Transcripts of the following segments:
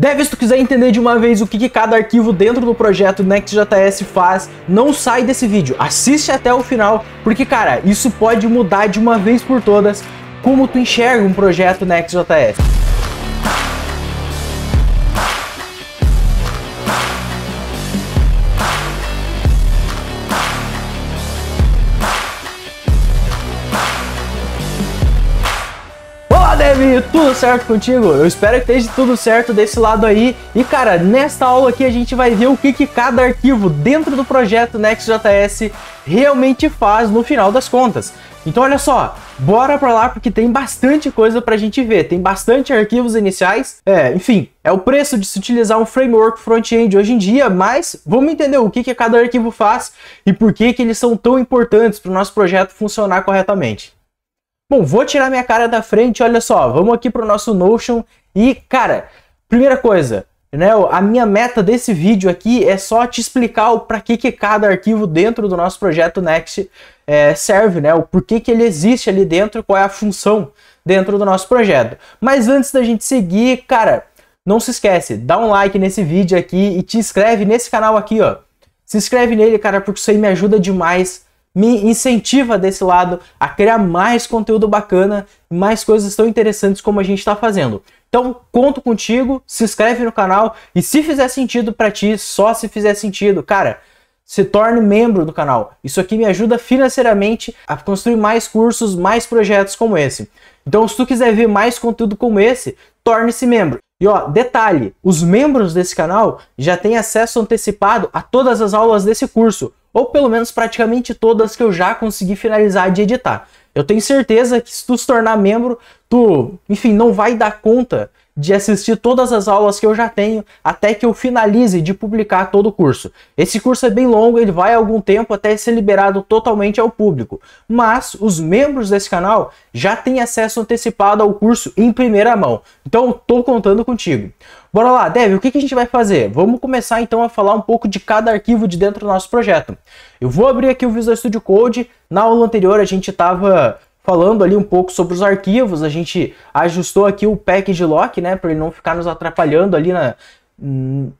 Deve, se tu quiser entender de uma vez o que, que cada arquivo dentro do projeto Next.js faz, não sai desse vídeo. Assiste até o final, porque, cara, isso pode mudar de uma vez por todas como tu enxerga um projeto Next.js. certo contigo? Eu espero que esteja tudo certo desse lado aí. E cara, nesta aula aqui a gente vai ver o que, que cada arquivo dentro do projeto Next.js realmente faz no final das contas. Então olha só, bora pra lá porque tem bastante coisa pra gente ver, tem bastante arquivos iniciais, é, enfim, é o preço de se utilizar um framework front-end hoje em dia, mas vamos entender o que, que cada arquivo faz e por que, que eles são tão importantes para o nosso projeto funcionar corretamente. Bom, vou tirar minha cara da frente, olha só, vamos aqui para o nosso Notion e, cara, primeira coisa, né, a minha meta desse vídeo aqui é só te explicar o para que, que cada arquivo dentro do nosso projeto Next é, serve, né, o porquê que ele existe ali dentro, qual é a função dentro do nosso projeto. Mas antes da gente seguir, cara, não se esquece, dá um like nesse vídeo aqui e te inscreve nesse canal aqui, ó. Se inscreve nele, cara, porque isso aí me ajuda demais me incentiva desse lado a criar mais conteúdo bacana, mais coisas tão interessantes como a gente está fazendo. Então, conto contigo, se inscreve no canal e se fizer sentido para ti, só se fizer sentido, cara, se torne membro do canal. Isso aqui me ajuda financeiramente a construir mais cursos, mais projetos como esse. Então, se tu quiser ver mais conteúdo como esse, torne-se membro. E ó, detalhe, os membros desse canal já têm acesso antecipado a todas as aulas desse curso ou pelo menos praticamente todas que eu já consegui finalizar de editar. Eu tenho certeza que se tu se tornar membro, tu, enfim, não vai dar conta de assistir todas as aulas que eu já tenho até que eu finalize de publicar todo o curso. Esse curso é bem longo, ele vai algum tempo até ser liberado totalmente ao público, mas os membros desse canal já têm acesso antecipado ao curso em primeira mão. Então, estou contando contigo. Bora lá, Dev, o que, que a gente vai fazer? Vamos começar então a falar um pouco de cada arquivo de dentro do nosso projeto. Eu vou abrir aqui o Visual Studio Code. Na aula anterior a gente estava falando ali um pouco sobre os arquivos. A gente ajustou aqui o pack de lock, né, para ele não ficar nos atrapalhando ali na,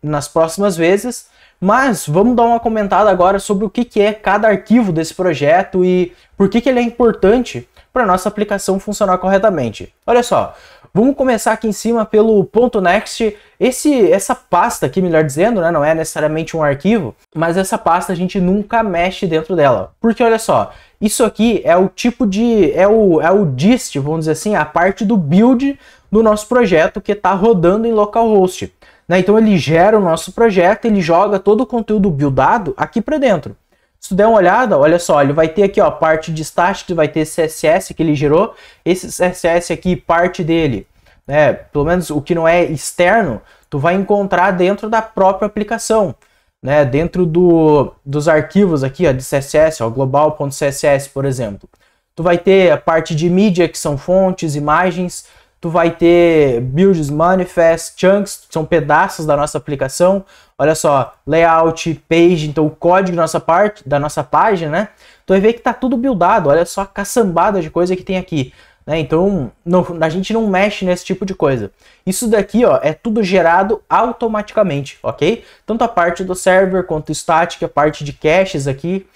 nas próximas vezes. Mas vamos dar uma comentada agora sobre o que, que é cada arquivo desse projeto e por que, que ele é importante para nossa aplicação funcionar corretamente. Olha só, Vamos começar aqui em cima pelo ponto .next. Esse, essa pasta aqui, melhor dizendo, né, não é necessariamente um arquivo, mas essa pasta a gente nunca mexe dentro dela. Porque olha só, isso aqui é o tipo de... é o, é o dist, vamos dizer assim, a parte do build do nosso projeto que está rodando em localhost. Né? Então ele gera o nosso projeto, ele joga todo o conteúdo buildado aqui para dentro. Se tu der uma olhada, olha só, ele vai ter aqui ó, a parte de static, vai ter CSS que ele gerou. Esse CSS aqui, parte dele, né, pelo menos o que não é externo, tu vai encontrar dentro da própria aplicação. Né, dentro do, dos arquivos aqui ó, de CSS, global.css, por exemplo. Tu vai ter a parte de mídia, que são fontes, imagens, tu vai ter builds, manifests, chunks, que são pedaços da nossa aplicação. Olha só, layout, page, então o código da nossa parte, da nossa página, né? Tu vai ver que tá tudo buildado, olha só a caçambada de coisa que tem aqui. Né? Então, não, a gente não mexe nesse tipo de coisa. Isso daqui ó, é tudo gerado automaticamente, ok? Tanto a parte do server quanto static, a parte de caches aqui.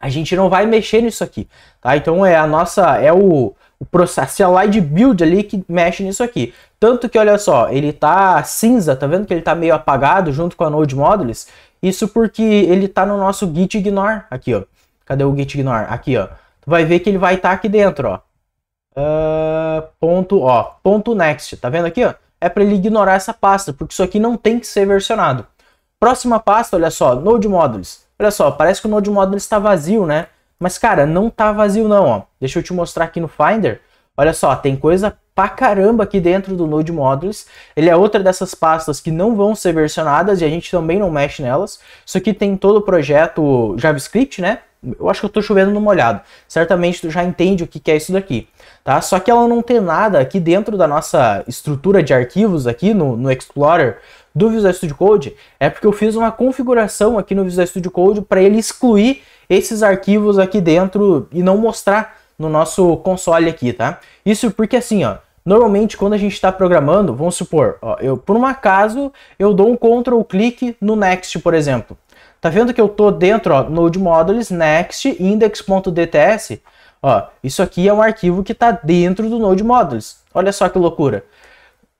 A gente não vai mexer nisso aqui, tá? Então é a nossa, é o, o processo, é a light build ali que mexe nisso aqui. Tanto que, olha só, ele tá cinza, tá vendo que ele tá meio apagado junto com a Node Modules? Isso porque ele tá no nosso git ignore, aqui ó. Cadê o git ignore? Aqui ó. Tu vai ver que ele vai estar tá aqui dentro, ó. Uh, ponto, ó, ponto next, tá vendo aqui ó? É para ele ignorar essa pasta, porque isso aqui não tem que ser versionado. Próxima pasta, olha só, Node Modules. Olha só, parece que o Node Modules tá vazio, né? Mas, cara, não tá vazio não, ó. Deixa eu te mostrar aqui no Finder. Olha só, tem coisa pra caramba aqui dentro do Node Modules. Ele é outra dessas pastas que não vão ser versionadas e a gente também não mexe nelas. Isso aqui tem todo o projeto JavaScript, né? Eu acho que eu tô chovendo no molhado. Certamente tu já entende o que, que é isso daqui, tá? Só que ela não tem nada aqui dentro da nossa estrutura de arquivos aqui no, no Explorer do Visual Studio Code é porque eu fiz uma configuração aqui no Visual Studio Code para ele excluir esses arquivos aqui dentro e não mostrar no nosso console aqui, tá? Isso porque assim, ó, normalmente quando a gente está programando, vamos supor, ó, eu por um acaso eu dou um CTRL clique no next, por exemplo. Tá vendo que eu tô dentro, ó, node modules next index.dts, ó, isso aqui é um arquivo que está dentro do node modules. Olha só que loucura.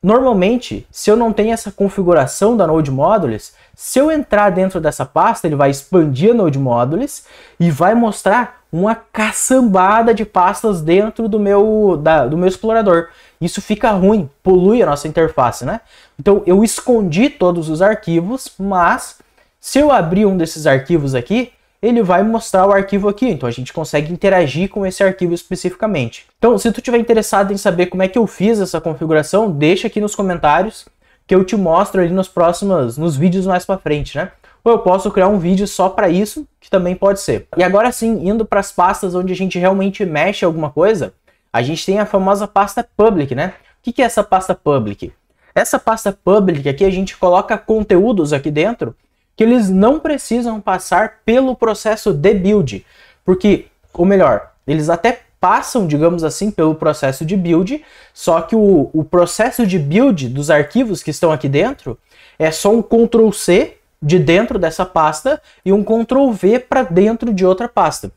Normalmente, se eu não tenho essa configuração da Node Modules, se eu entrar dentro dessa pasta, ele vai expandir a Node Modules e vai mostrar uma caçambada de pastas dentro do meu, da, do meu explorador. Isso fica ruim, polui a nossa interface, né? Então eu escondi todos os arquivos, mas se eu abrir um desses arquivos aqui, ele vai mostrar o arquivo aqui, então a gente consegue interagir com esse arquivo especificamente. Então, se tu tiver interessado em saber como é que eu fiz essa configuração, deixa aqui nos comentários que eu te mostro ali nos próximos, nos vídeos mais para frente, né? Ou eu posso criar um vídeo só para isso, que também pode ser. E agora sim, indo para as pastas onde a gente realmente mexe alguma coisa, a gente tem a famosa pasta public, né? O que é essa pasta public? Essa pasta public aqui a gente coloca conteúdos aqui dentro que eles não precisam passar pelo processo de build, porque, ou melhor, eles até passam, digamos assim, pelo processo de build, só que o, o processo de build dos arquivos que estão aqui dentro é só um Ctrl C de dentro dessa pasta e um Ctrl V para dentro de outra pasta.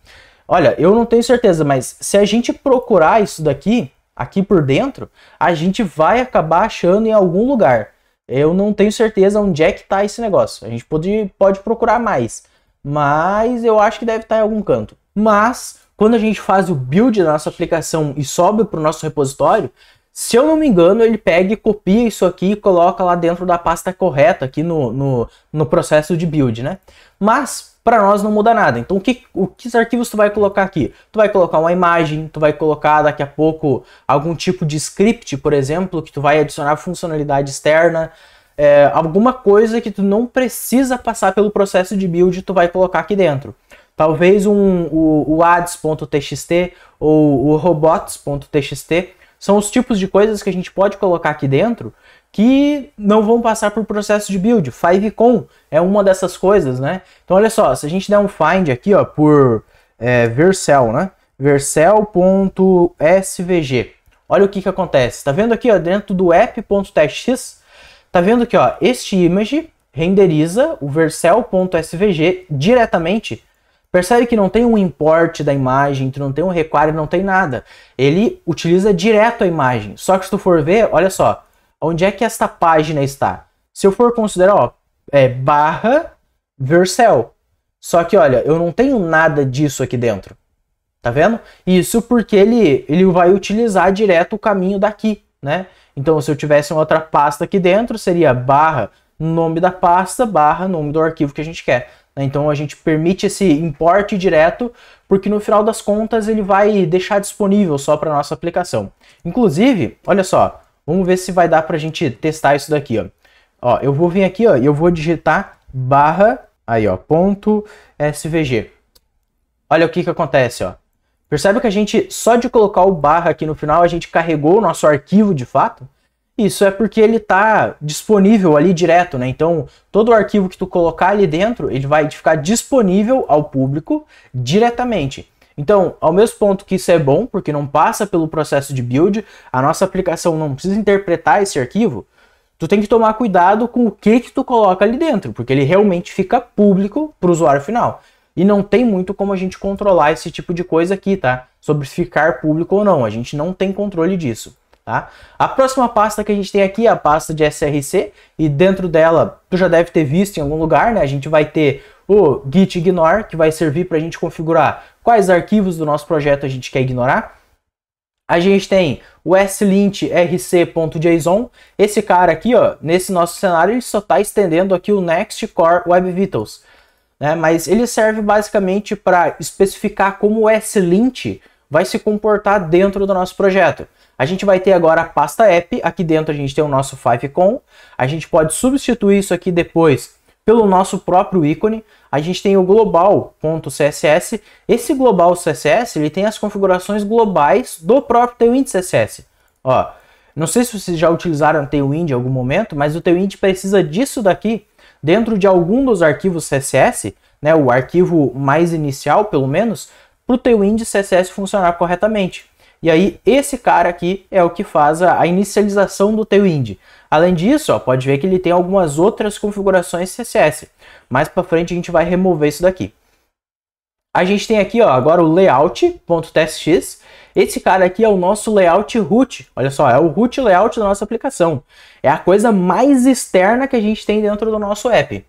Olha, eu não tenho certeza, mas se a gente procurar isso daqui, aqui por dentro, a gente vai acabar achando em algum lugar. Eu não tenho certeza onde é que tá esse negócio. A gente pode, pode procurar mais. Mas eu acho que deve estar tá em algum canto. Mas, quando a gente faz o build da nossa aplicação e sobe para o nosso repositório, se eu não me engano, ele pega e copia isso aqui e coloca lá dentro da pasta correta aqui no, no, no processo de build, né? Mas, para nós não muda nada. Então, o que, o que arquivos tu vai colocar aqui? Tu vai colocar uma imagem, tu vai colocar daqui a pouco algum tipo de script, por exemplo, que tu vai adicionar funcionalidade externa, é, alguma coisa que tu não precisa passar pelo processo de build, tu vai colocar aqui dentro. Talvez um, o, o ads.txt ou o robots.txt são os tipos de coisas que a gente pode colocar aqui dentro que não vão passar por processo de build. Fivecon é uma dessas coisas, né? Então olha só, se a gente der um find aqui, ó, por é, Vercel, né? Vercel.svg. Olha o que que acontece. Tá vendo aqui, ó, dentro do app.txt, tá vendo aqui, ó, este image renderiza o vercel.svg diretamente Percebe que não tem um import da imagem, tu não tem um require, não tem nada. Ele utiliza direto a imagem. Só que se tu for ver, olha só, Onde é que esta página está? Se eu for considerar, ó, é barra Vercel. Só que, olha, eu não tenho nada disso aqui dentro. Tá vendo? Isso porque ele, ele vai utilizar direto o caminho daqui, né? Então, se eu tivesse uma outra pasta aqui dentro, seria barra nome da pasta, barra nome do arquivo que a gente quer. Né? Então a gente permite esse importe direto, porque no final das contas ele vai deixar disponível só para nossa aplicação. Inclusive, olha só, Vamos ver se vai dar pra gente testar isso daqui, ó. Ó, eu vou vir aqui, ó, e eu vou digitar barra, aí, ó, ponto SVG. Olha o que que acontece, ó. Percebe que a gente, só de colocar o barra aqui no final, a gente carregou o nosso arquivo de fato? Isso é porque ele está disponível ali direto, né? Então, todo o arquivo que tu colocar ali dentro, ele vai ficar disponível ao público diretamente. Então, ao mesmo ponto que isso é bom, porque não passa pelo processo de build, a nossa aplicação não precisa interpretar esse arquivo, tu tem que tomar cuidado com o que que tu coloca ali dentro, porque ele realmente fica público para o usuário final. E não tem muito como a gente controlar esse tipo de coisa aqui, tá? Sobre ficar público ou não, a gente não tem controle disso tá? A próxima pasta que a gente tem aqui é a pasta de src e dentro dela, tu já deve ter visto em algum lugar, né? A gente vai ter o git ignore, que vai servir para a gente configurar quais arquivos do nosso projeto a gente quer ignorar. A gente tem o slint rc.json. Esse cara aqui, ó, nesse nosso cenário, ele só está estendendo aqui o Next Core Web Vitals. Né? Mas ele serve basicamente para especificar como o slint vai se comportar dentro do nosso projeto. A gente vai ter agora a pasta app, aqui dentro a gente tem o nosso favicon, a gente pode substituir isso aqui depois pelo nosso próprio ícone, a gente tem o global.css, esse global.css ele tem as configurações globais do próprio Tailwind CSS. Ó, não sei se vocês já utilizaram Tailwind em algum momento, mas o Tailwind precisa disso daqui dentro de algum dos arquivos CSS, né, o arquivo mais inicial pelo menos, para o Tailwind CSS funcionar corretamente. E aí esse cara aqui é o que faz a, a inicialização do teu índice. Além disso, ó, pode ver que ele tem algumas outras configurações CSS. Mais para frente a gente vai remover isso daqui. A gente tem aqui ó, agora o layout.txt. Esse cara aqui é o nosso layout root. Olha só, é o root layout da nossa aplicação. É a coisa mais externa que a gente tem dentro do nosso app.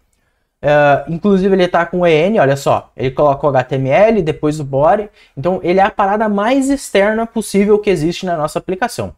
Uh, inclusive ele está com EN, olha só, ele coloca o HTML, depois o body, então ele é a parada mais externa possível que existe na nossa aplicação.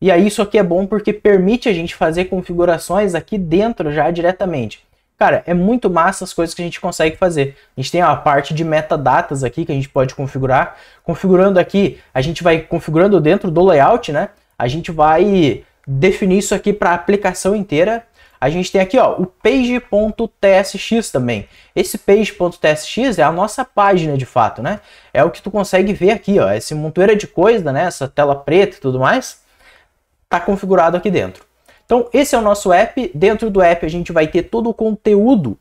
E aí isso aqui é bom porque permite a gente fazer configurações aqui dentro já diretamente. Cara, é muito massa as coisas que a gente consegue fazer. A gente tem a parte de metadatas aqui que a gente pode configurar. Configurando aqui, a gente vai configurando dentro do layout, né? A gente vai definir isso aqui para a aplicação inteira a gente tem aqui ó, o page.tsx também. Esse page.tsx é a nossa página de fato, né? É o que tu consegue ver aqui, ó, esse montoeira de coisa, né? Essa tela preta e tudo mais, está configurado aqui dentro. Então esse é o nosso app. Dentro do app a gente vai ter todo o conteúdo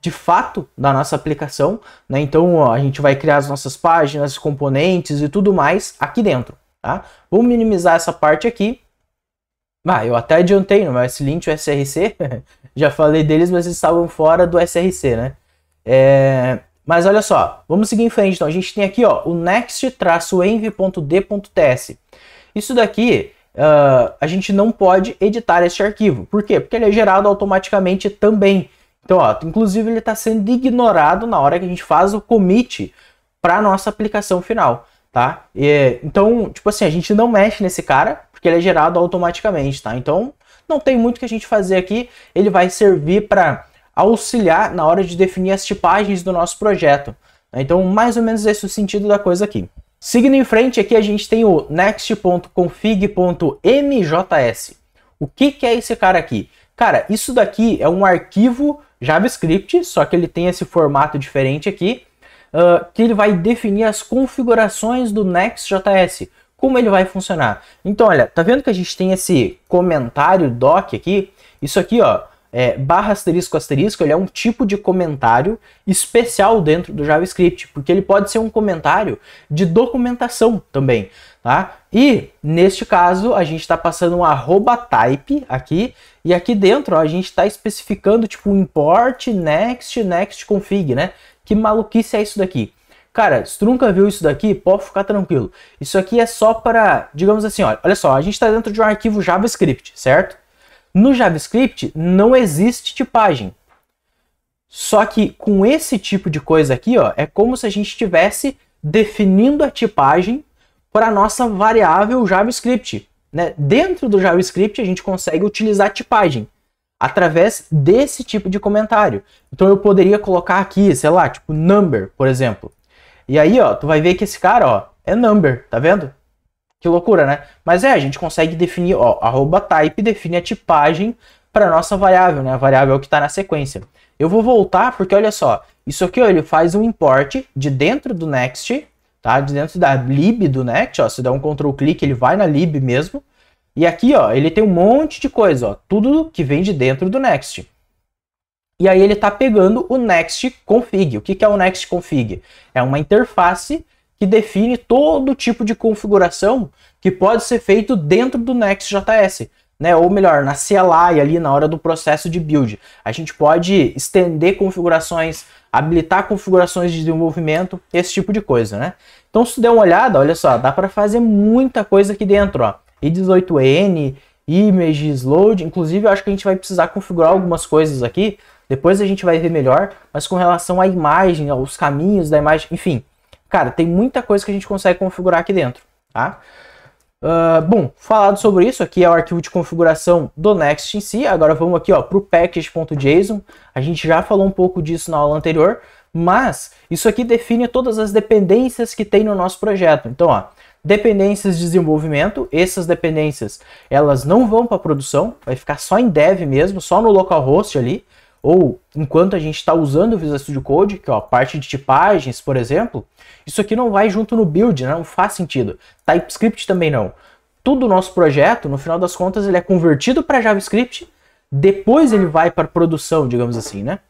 de fato da nossa aplicação, né? Então ó, a gente vai criar as nossas páginas, componentes e tudo mais aqui dentro, tá? Vou minimizar essa parte aqui ah, eu até adiantei no meu lint o SRC, já falei deles, mas eles estavam fora do SRC, né? É... Mas olha só, vamos seguir em frente. Então, a gente tem aqui ó, o next-env.d.ts. Isso daqui uh, a gente não pode editar este arquivo. Por quê? Porque ele é gerado automaticamente também. Então, ó, inclusive, ele está sendo ignorado na hora que a gente faz o commit para nossa aplicação final. Tá? E, então, tipo assim, a gente não mexe nesse cara, porque ele é gerado automaticamente, tá? Então, não tem muito que a gente fazer aqui, ele vai servir para auxiliar na hora de definir as tipagens do nosso projeto. Né? Então, mais ou menos esse é o sentido da coisa aqui. Seguindo em frente, aqui a gente tem o next.config.mjs. O que, que é esse cara aqui? Cara, isso daqui é um arquivo JavaScript, só que ele tem esse formato diferente aqui, uh, que ele vai definir as configurações do Next.js como ele vai funcionar. Então, olha, tá vendo que a gente tem esse comentário doc aqui? Isso aqui, ó, é, barra asterisco asterisco, ele é um tipo de comentário especial dentro do JavaScript, porque ele pode ser um comentário de documentação também, tá? E neste caso a gente está passando um arroba type aqui e aqui dentro ó, a gente está especificando tipo import next next config, né? Que maluquice é isso daqui? Cara, se tu nunca viu isso daqui, pode ficar tranquilo. Isso aqui é só para, digamos assim, olha, olha só, a gente está dentro de um arquivo JavaScript, certo? No JavaScript não existe tipagem. Só que com esse tipo de coisa aqui, ó, é como se a gente estivesse definindo a tipagem para a nossa variável JavaScript. Né? Dentro do JavaScript, a gente consegue utilizar a tipagem através desse tipo de comentário. Então eu poderia colocar aqui, sei lá, tipo number, por exemplo. E aí, ó, tu vai ver que esse cara, ó, é number, tá vendo? Que loucura, né? Mas é, a gente consegue definir, ó, arroba type define a tipagem para nossa variável, né? A variável que está na sequência. Eu vou voltar porque, olha só, isso aqui, ó, ele faz um import de dentro do Next, tá? De dentro da lib do Next, ó, se der um control clique, ele vai na lib mesmo. E aqui, ó, ele tem um monte de coisa, ó, tudo que vem de dentro do Next. E aí ele está pegando o Next Config. O que, que é o Next Config? É uma interface que define todo tipo de configuração que pode ser feito dentro do Next.js. Né? Ou melhor, na CLI ali na hora do processo de build. A gente pode estender configurações, habilitar configurações de desenvolvimento, esse tipo de coisa, né? Então se der uma olhada, olha só, dá para fazer muita coisa aqui dentro, ó. I18N, images, load, inclusive eu acho que a gente vai precisar configurar algumas coisas aqui depois a gente vai ver melhor, mas com relação à imagem, aos caminhos da imagem, enfim. Cara, tem muita coisa que a gente consegue configurar aqui dentro, tá? Uh, bom, falado sobre isso, aqui é o arquivo de configuração do Next em si. Agora vamos aqui para o package.json. A gente já falou um pouco disso na aula anterior, mas isso aqui define todas as dependências que tem no nosso projeto. Então, ó, dependências de desenvolvimento, essas dependências, elas não vão para produção, vai ficar só em dev mesmo, só no localhost ali ou enquanto a gente está usando o Visual Studio Code, que é a parte de tipagens, por exemplo, isso aqui não vai junto no build, né? não faz sentido. TypeScript também não. Tudo o nosso projeto, no final das contas, ele é convertido para JavaScript, depois ele vai para produção, digamos assim, né?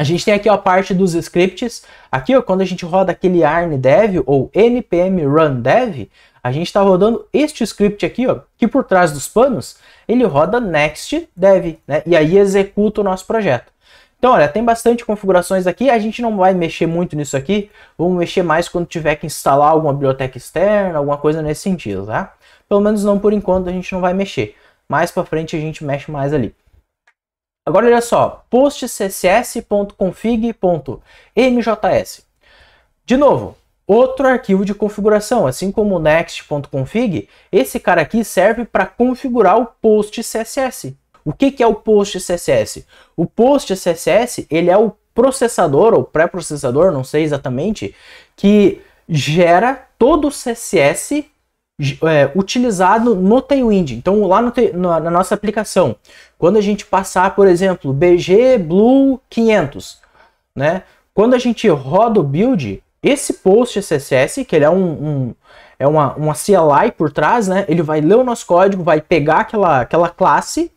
A gente tem aqui ó, a parte dos scripts. Aqui, ó, quando a gente roda aquele ARN dev ou npm run dev, a gente está rodando este script aqui, ó, que por trás dos panos, ele roda next dev, né? E aí executa o nosso projeto. Então, olha, tem bastante configurações aqui. A gente não vai mexer muito nisso aqui. Vamos mexer mais quando tiver que instalar alguma biblioteca externa, alguma coisa nesse sentido, tá? Pelo menos não por enquanto a gente não vai mexer. Mais para frente a gente mexe mais ali. Agora olha só, postcss.config.mjs. De novo, outro arquivo de configuração, assim como o next.config, esse cara aqui serve para configurar o postcss. O que, que é o postcss? O postcss ele é o processador ou pré-processador, não sei exatamente, que gera todo o CSS é, utilizado no Tailwind. Então, lá no, na, nossa aplicação, quando a gente passar, por exemplo, BG Blue 500, né? Quando a gente roda o build, esse post CSS, que ele é um, um é uma, uma CLI por trás, né? Ele vai ler o nosso código, vai pegar aquela, aquela classe,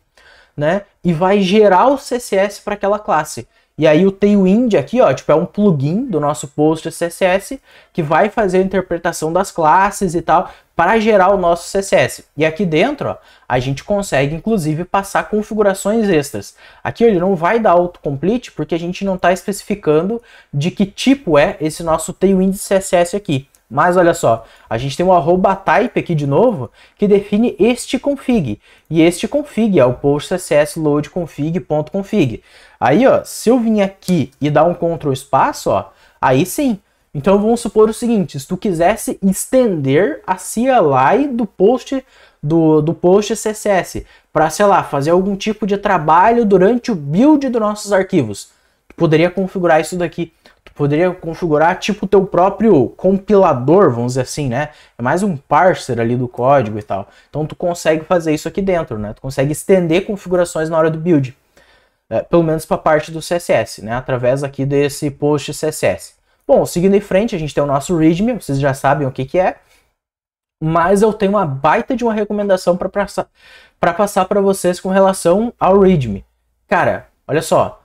né? E vai gerar o CSS para aquela classe. E aí o Tailwind aqui, ó, tipo, é um plugin do nosso post CSS que vai fazer a interpretação das classes e tal para gerar o nosso CSS. E aqui dentro, ó, a gente consegue inclusive passar configurações extras. Aqui ó, ele não vai dar autocomplete porque a gente não está especificando de que tipo é esse nosso Tailwind CSS aqui. Mas olha só, a gente tem um arroba type aqui de novo que define este config. E este config é o post css load config.config. Aí, ó, se eu vim aqui e dar um control espaço, ó, aí sim. Então vamos supor o seguinte, se tu quisesse estender a CLI do post do, do post CSS para, sei lá, fazer algum tipo de trabalho durante o build dos nossos arquivos, tu poderia configurar isso daqui tu poderia configurar tipo o teu próprio compilador, vamos dizer assim, né? É mais um parser ali do código e tal. Então tu consegue fazer isso aqui dentro, né? Tu consegue estender configurações na hora do build. É, pelo menos para a parte do CSS, né? Através aqui desse post CSS. Bom, seguindo em frente, a gente tem o nosso README, vocês já sabem o que, que é. Mas eu tenho uma baita de uma recomendação para passar para vocês com relação ao README. Cara, olha só,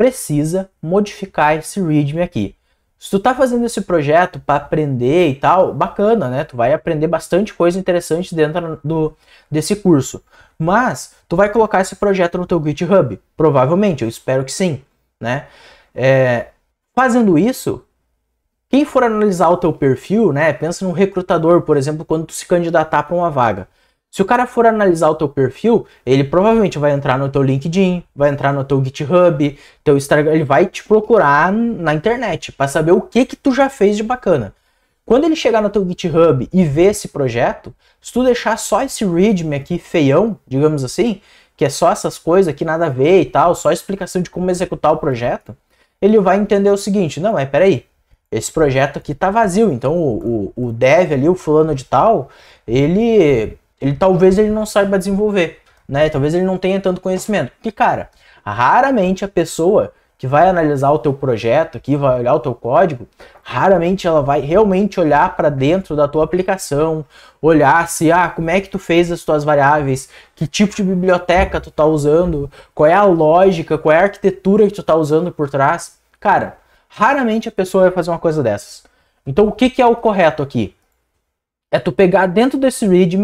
precisa modificar esse README aqui. Se tu tá fazendo esse projeto para aprender e tal, bacana, né? Tu vai aprender bastante coisa interessante dentro do, desse curso. Mas tu vai colocar esse projeto no teu GitHub? Provavelmente, eu espero que sim, né? É, fazendo isso, quem for analisar o teu perfil, né? Pensa num recrutador, por exemplo, quando tu se candidatar para uma vaga. Se o cara for analisar o teu perfil, ele provavelmente vai entrar no teu LinkedIn, vai entrar no teu GitHub, teu Instagram, ele vai te procurar na internet para saber o que que tu já fez de bacana. Quando ele chegar no teu GitHub e ver esse projeto, se tu deixar só esse readme aqui feião, digamos assim, que é só essas coisas que nada a ver e tal, só explicação de como executar o projeto, ele vai entender o seguinte, não, é, peraí, esse projeto aqui tá vazio, então o, o, o dev ali, o fulano de tal, ele ele talvez ele não saiba desenvolver, né? Talvez ele não tenha tanto conhecimento. Porque, cara, raramente a pessoa que vai analisar o teu projeto, que vai olhar o teu código, raramente ela vai realmente olhar para dentro da tua aplicação, olhar se ah, como é que tu fez as tuas variáveis, que tipo de biblioteca tu tá usando, qual é a lógica, qual é a arquitetura que tu tá usando por trás. Cara, raramente a pessoa vai fazer uma coisa dessas. Então o que, que é o correto aqui? É tu pegar dentro desse README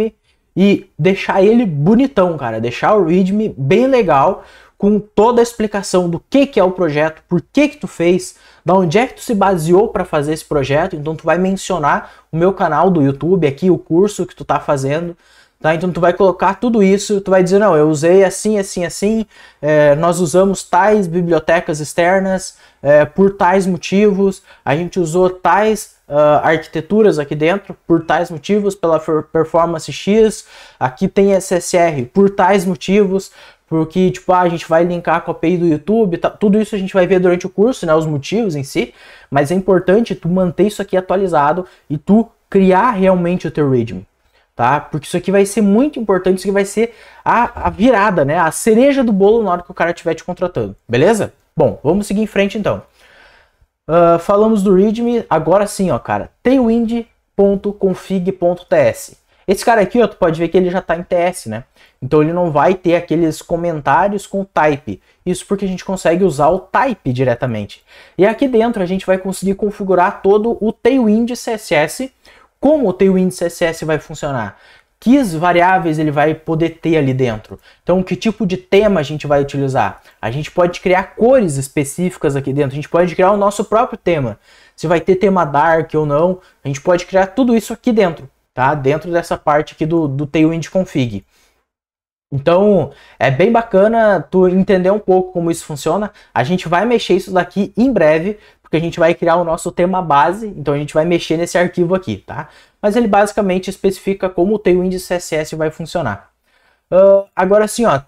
e deixar ele bonitão, cara, deixar o readme bem legal com toda a explicação do que que é o projeto, por que que tu fez, da onde é que tu se baseou para fazer esse projeto. Então tu vai mencionar o meu canal do YouTube aqui, o curso que tu tá fazendo, Tá? Então tu vai colocar tudo isso, tu vai dizer, não, eu usei assim, assim, assim, é, nós usamos tais bibliotecas externas é, por tais motivos, a gente usou tais uh, arquiteturas aqui dentro por tais motivos, pela performance X, aqui tem SSR por tais motivos, porque tipo, ah, a gente vai linkar com a API do YouTube, tá, tudo isso a gente vai ver durante o curso, né, os motivos em si, mas é importante tu manter isso aqui atualizado e tu criar realmente o teu README, tá? Porque isso aqui vai ser muito importante, isso aqui vai ser a, a virada, né, a cereja do bolo na hora que o cara estiver te contratando, beleza? Bom, vamos seguir em frente então. Uh, falamos do readme, agora sim, ó, cara, tailwind.config.ts. Esse cara aqui, ó, tu pode ver que ele já está em TS, né? Então ele não vai ter aqueles comentários com type. Isso porque a gente consegue usar o type diretamente. E aqui dentro a gente vai conseguir configurar todo o tailwind CSS. Como o tailwind CSS vai funcionar? que variáveis ele vai poder ter ali dentro. Então, que tipo de tema a gente vai utilizar? A gente pode criar cores específicas aqui dentro, a gente pode criar o nosso próprio tema. Se vai ter tema dark ou não, a gente pode criar tudo isso aqui dentro, tá? Dentro dessa parte aqui do, do Tailwind Config. Então, é bem bacana tu entender um pouco como isso funciona. A gente vai mexer isso daqui em breve, porque a gente vai criar o nosso tema base, então a gente vai mexer nesse arquivo aqui, tá? Mas ele basicamente especifica como o tailwind CSS vai funcionar. Uh, agora sim, ó,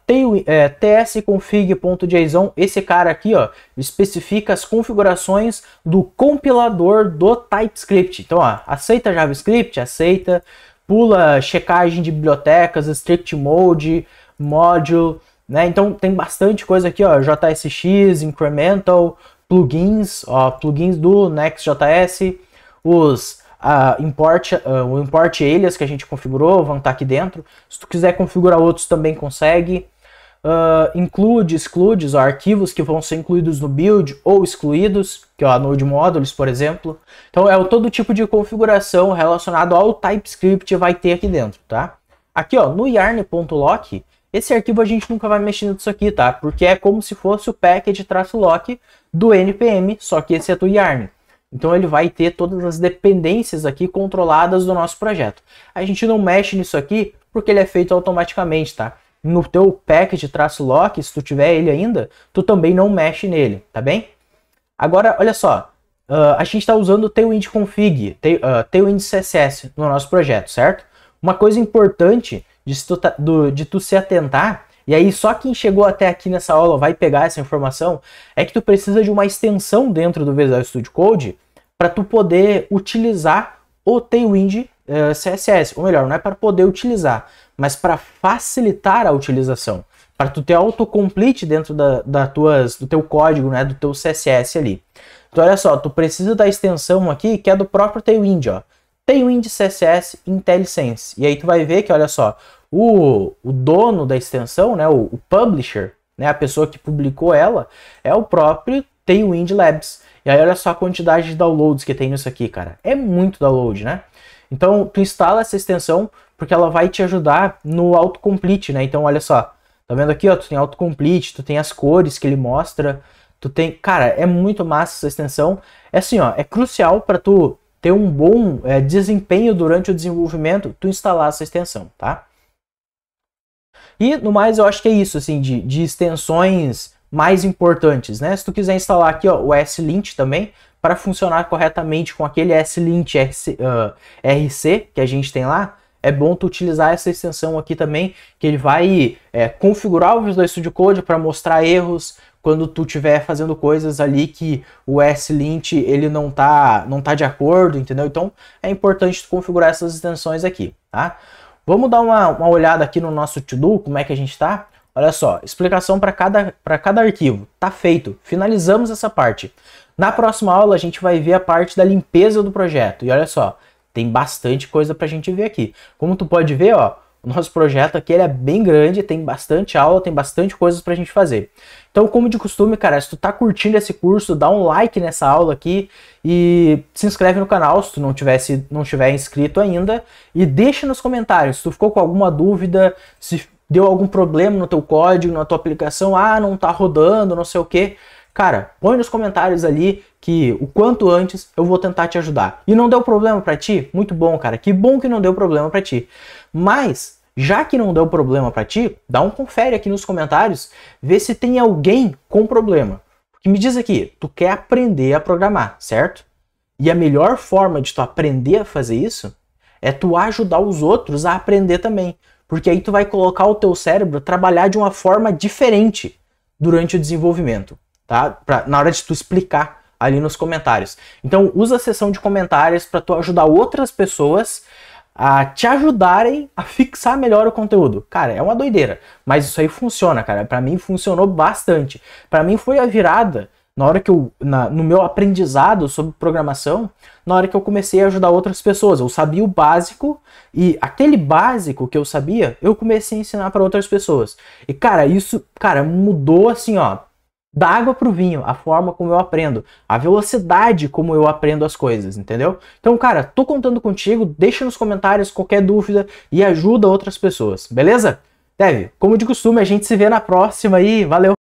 é, tsconfig.json, esse cara aqui, ó, especifica as configurações do compilador do TypeScript. Então, ó, aceita JavaScript, aceita, pula checagem de bibliotecas, strict mode, módulo, né? Então tem bastante coisa aqui, ó, JSX, incremental, plugins, ó, plugins do Next.js, os uh, import, uh, o import alias que a gente configurou vão estar aqui dentro. Se tu quiser configurar outros também consegue. Uh, include, excludes, ó, arquivos que vão ser incluídos no build ou excluídos, que é o Node Modules, por exemplo. Então é o todo tipo de configuração relacionado ao TypeScript vai ter aqui dentro, tá? Aqui, ó, no yarn.lock, esse arquivo a gente nunca vai mexer nisso aqui, tá? Porque é como se fosse o package-lock do npm, só que esse é do yarn. Então ele vai ter todas as dependências aqui controladas do nosso projeto. A gente não mexe nisso aqui porque ele é feito automaticamente, tá? No teu package-lock, se tu tiver ele ainda, tu também não mexe nele, tá bem? Agora, olha só, uh, a gente está usando o tailwind config, tail, uh, ah, css no nosso projeto, certo? Uma coisa importante de tu, tá, do, de tu se atentar, e aí só quem chegou até aqui nessa aula vai pegar essa informação, é que tu precisa de uma extensão dentro do Visual Studio Code para tu poder utilizar o Tailwind uh, eh, CSS, ou melhor, não é para poder utilizar, mas para facilitar a utilização, para tu ter autocomplete dentro da, da tuas, do teu código, né, do teu CSS ali. Então olha só, tu precisa da extensão aqui que é do próprio Tailwind, ó. Tailwind CSS IntelliSense. E aí tu vai ver que, olha só, o, o dono da extensão, né, o, o publisher, né, a pessoa que publicou ela, é o próprio Tailwind Labs. E aí olha só a quantidade de downloads que tem nisso aqui, cara. É muito download, né? Então, tu instala essa extensão porque ela vai te ajudar no autocomplete, né? Então, olha só. Tá vendo aqui, ó? Tu tem autocomplete, tu tem as cores que ele mostra, tu tem... Cara, é muito massa essa extensão. É assim, ó, é crucial para tu ter um bom é, desempenho durante o desenvolvimento, tu instalar essa extensão, tá? E no mais, eu acho que é isso, assim, de, de extensões mais importantes, né? Se tu quiser instalar aqui ó, o S-Lint também, para funcionar corretamente com aquele S-Lint uh, ah, RC que a gente tem lá, é bom tu utilizar essa extensão aqui também, que ele vai é, configurar o Visual Studio Code para mostrar erros quando tu estiver fazendo coisas ali que o S-Lint ele não tá, não tá de acordo, entendeu? Então é importante tu configurar essas extensões aqui, tá? Vamos dar uma, uma olhada aqui no nosso to-do, como é que a gente está? Olha só, explicação para cada, cada arquivo. Tá feito, finalizamos essa parte. Na próxima aula a gente vai ver a parte da limpeza do projeto. E olha só, tem bastante coisa para a gente ver aqui. Como tu pode ver, ó, nosso projeto aqui ele é bem grande, tem bastante aula, tem bastante coisas para a gente fazer. Então, como de costume, cara, se tu tá curtindo esse curso, dá um like nessa aula aqui e se inscreve no canal se tu não tiver, se não tiver inscrito ainda e deixa nos comentários se tu ficou com alguma dúvida, se deu algum problema no teu código, na tua aplicação, ah, não tá rodando, não sei o que. Cara, põe nos comentários ali que o quanto antes eu vou tentar te ajudar. E não deu problema para ti? Muito bom, cara. Que bom que não deu problema para ti. Mas já que não deu problema para ti, dá um confere aqui nos comentários, vê se tem alguém com problema. Porque me diz aqui, tu quer aprender a programar, certo? E a melhor forma de tu aprender a fazer isso é tu ajudar os outros a aprender também, porque aí tu vai colocar o teu cérebro trabalhar de uma forma diferente durante o desenvolvimento, tá? Pra, na hora de tu explicar ali nos comentários. Então usa a seção de comentários para tu ajudar outras pessoas a te ajudarem a fixar melhor o conteúdo. Cara, é uma doideira, mas isso aí funciona, cara. Para mim funcionou bastante. Para mim foi a virada na hora que eu na, no meu aprendizado sobre programação, na hora que eu comecei a ajudar outras pessoas, eu sabia o básico e aquele básico que eu sabia, eu comecei a ensinar para outras pessoas. E cara, isso, cara, mudou assim, ó, da água para o vinho, a forma como eu aprendo, a velocidade como eu aprendo as coisas, entendeu? Então, cara, tô contando contigo, deixa nos comentários qualquer dúvida e ajuda outras pessoas, beleza? Deve, como de costume, a gente se vê na próxima e valeu!